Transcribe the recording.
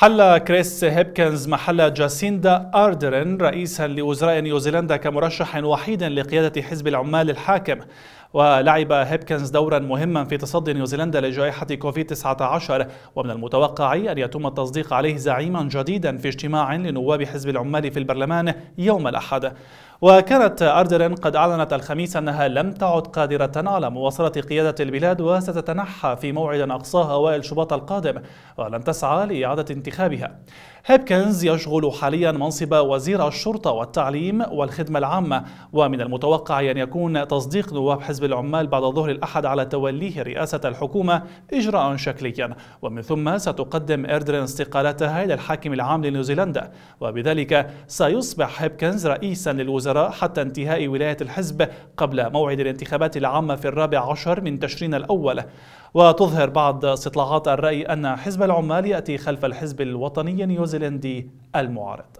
حل كريس هيبكنز محل جاسيندا آردرن رئيسا لوزراء نيوزيلندا كمرشح وحيد لقيادة حزب العمال الحاكم ولعب هيبكنز دورا مهما في تصدي نيوزيلندا لجائحة كوفيد-19 ومن المتوقع أن يتم التصديق عليه زعيما جديدا في اجتماع لنواب حزب العمال في البرلمان يوم الأحد وكانت أردرن قد أعلنت الخميس أنها لم تعد قادرة على مواصلة قيادة البلاد وستتنحى في موعد أقصاه أوائل شباط القادم ولن تسعى لإعادة انتخابها هيبكنز يشغل حاليا منصب وزير الشرطة والتعليم والخدمة العامة ومن المتوقع أن يكون تصديق نواب حزب العمال بعد ظهر الأحد على توليه رئاسة الحكومة إجراء شكليا ومن ثم ستقدم إردرين استقالتها إلى الحاكم العام لنيوزيلندا وبذلك سيصبح هيبكنز رئيسا للوزراء حتى انتهاء ولاية الحزب قبل موعد الانتخابات العامة في الرابع عشر من تشرين الأول وتظهر بعض استطلاعات الرأي أن حزب العمال يأتي خلف الحزب الحزب الوطني النيوزيلندي المعارض